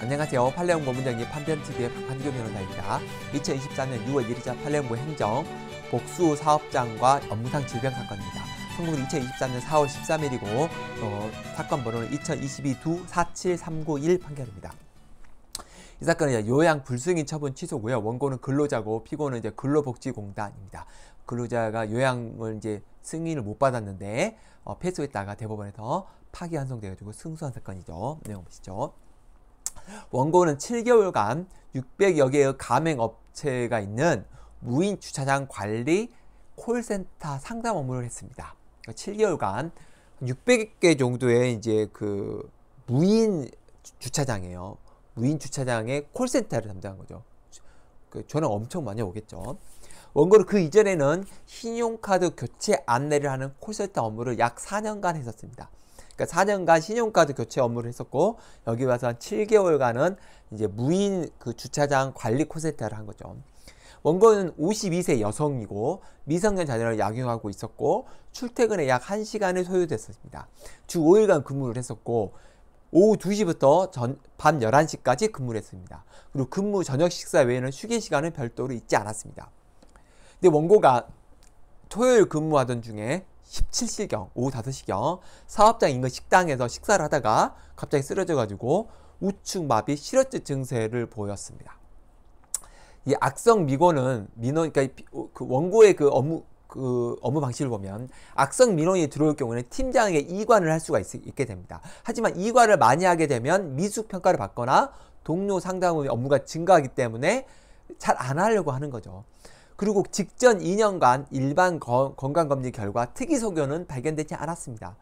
안녕하세요. 팔레옹고 문정리 판변TV의 박판교 변호사입니다. 2024년 6월 1일자 팔레옹고 행정 복수 사업장과 업무상 질병 사건입니다. 성공은 2024년 4월 13일이고 어, 사건 번호는 2 0 2 2 4 7 3 9 1 판결입니다. 이 사건은 요양 불승인 처분 취소고요. 원고는 근로자고 피고는 이제 근로복지공단입니다. 근로자가 요양을 이제 승인을 못 받았는데 어, 패소했다가 대법원에서 파기 환송돼가지고 승소한 사건이죠. 내용 보시죠. 원고는 7개월간 600여 개의 가맹업체가 있는 무인 주차장 관리 콜센터 상담 업무를 했습니다. 7개월간 그러니까 600개 정도의 이제 그 무인 주차장이에요. 무인 주차장의 콜센터를 담당한 거죠. 그 전화 엄청 많이 오겠죠. 원고를 그 이전에는 신용카드 교체 안내를 하는 콜센터 업무를 약 4년간 했었습니다. 그러니까 4년간 신용카드 교체 업무를 했었고 여기 와서 한 7개월간은 이제 무인 그 주차장 관리 콘센트를한 거죠. 원고는 52세 여성이고 미성년 자녀를 양육하고 있었고 출퇴근에 약1시간을 소요됐습니다. 주 5일간 근무를 했었고 오후 2시부터 전, 밤 11시까지 근무를 했습니다. 그리고 근무 저녁 식사 외에는 휴게 시간은 별도로 있지 않았습니다. 근데 원고가 토요일 근무하던 중에 17시경 오후 5시경 사업장 인근 식당에서 식사를 하다가 갑자기 쓰러져 가지고 우측 마비 실어증 증세를 보였습니다. 이 악성 미고는 민원 그러니까 어, 그 원고의 그 업무 그 업무 방식을 보면 악성 민원이 들어올 경우에는 팀장에게 이관을 할 수가 있, 게 됩니다. 하지만 이관을 많이 하게 되면 미숙 평가를 받거나 동료 상담의 업무가 증가하기 때문에 잘 안 하려고 하는 거죠. 그리고 직전 2년간 일반 건강검진 결과 특이소견은 발견되지 않았습니다.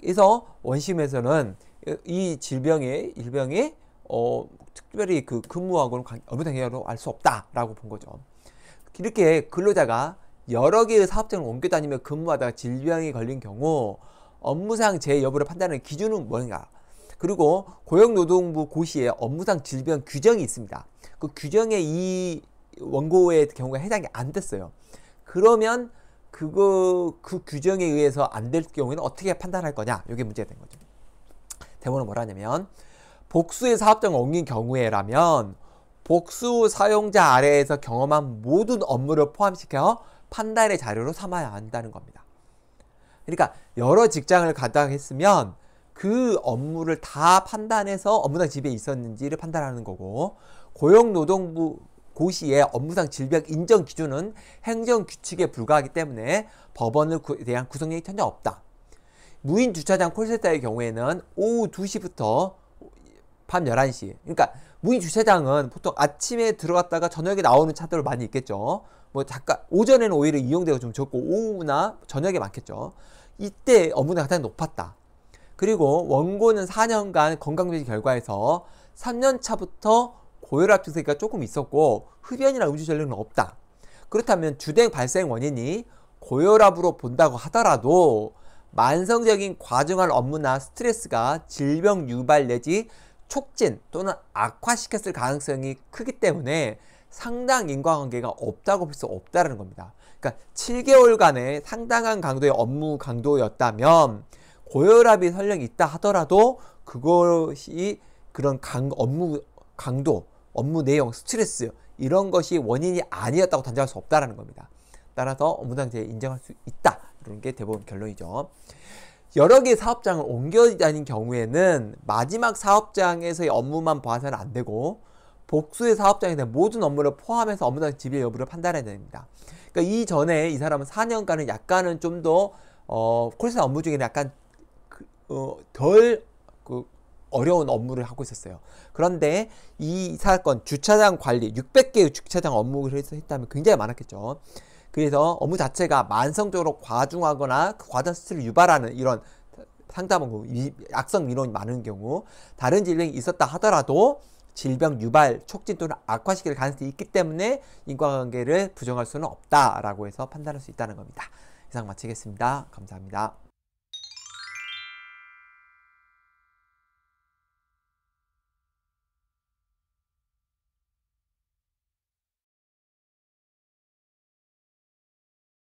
그래서 원심에서는 이 질병의 일병이 어, 특별히 그 근무하고는 관, 무느 대해로 알 수 없다라고 본 거죠. 이렇게 근로자가 여러 개의 사업장을 옮겨 다니며 근무하다가 질병에 걸린 경우 업무상 재해 여부를 판단하는 기준은 뭔가 그리고 고용노동부 고시에 업무상 질병 규정이 있습니다. 그 규정에 이 원고의 경우가 해당이 안 됐어요. 그러면 그거 그 규정에 의해서 안 될 경우에는 어떻게 판단할 거냐? 이게 문제가 된 거죠. 대본은 뭐라냐면 복수의 사업장을 옮긴 경우에라면 복수 사용자 아래에서 경험한 모든 업무를 포함시켜 판단의 자료로 삼아야 한다는 겁니다. 그러니까 여러 직장을 가다 했으면 그 업무를 다 판단해서 업무당 집에 있었는지를 판단하는 거고 고용노동부 고시의 업무상 질병 인정 기준은 행정 규칙에 불과하기 때문에 법원에 대한 구성력이 전혀 없다. 무인 주차장 콜센터의 경우에는 오후 2시부터 밤 11시. 그러니까 무인 주차장은 보통 아침에 들어갔다가 저녁에 나오는 차들 많이 있겠죠. 뭐 잠깐 오전에는 오히려 이용되고좀 적고 오후나 저녁에 많겠죠. 이때 업무는 가장 높았다. 그리고 원고는 4년간 건강조치 결과에서 3년 차부터 고혈압 증세가 조금 있었고 흡연이나 음주 전력은 없다. 그렇다면 주된 발생 원인이 고혈압으로 본다고 하더라도 만성적인 과중한 업무나 스트레스가 질병 유발 내지 촉진 또는 악화시켰을 가능성이 크기 때문에 상당 인과관계가 없다고 볼 수 없다는 겁니다. 그러니까 7개월간의 상당한 강도의 업무 강도였다면 고혈압이 설령 있다 하더라도 그것이 그런 강, 업무 강도 업무 내용, 스트레스 이런 것이 원인이 아니었다고 단정할 수 없다라는 겁니다. 따라서 업무당제 인정할 수 있다. 이런 게 대부분 결론이죠. 여러 개 사업장을 옮겨 다닌 경우에는 마지막 사업장에서의 업무만 봐서는 안 되고 복수의 사업장에 대한 모든 업무를 포함해서 업무당 지배 여부를 판단해야 됩니다. 그러니까 이전에 이 사람은 4년간은 약간은 좀더 어, 콜센터 업무 중에 약간 그, 어, 덜 그, 어려운 업무를 하고 있었어요. 그런데 이 사건 주차장 관리 600개의 주차장 업무를 했다면 굉장히 많았겠죠. 그래서 업무 자체가 만성적으로 과중하거나 그 과다 스트를 유발하는 이런 상담은 그 악성 민원이 많은 경우 다른 질병이 있었다 하더라도 질병 유발, 촉진 또는 악화시킬 가능성이 있기 때문에 인과관계를 부정할 수는 없다라고 해서 판단할 수 있다는 겁니다. 이상 마치겠습니다. 감사합니다.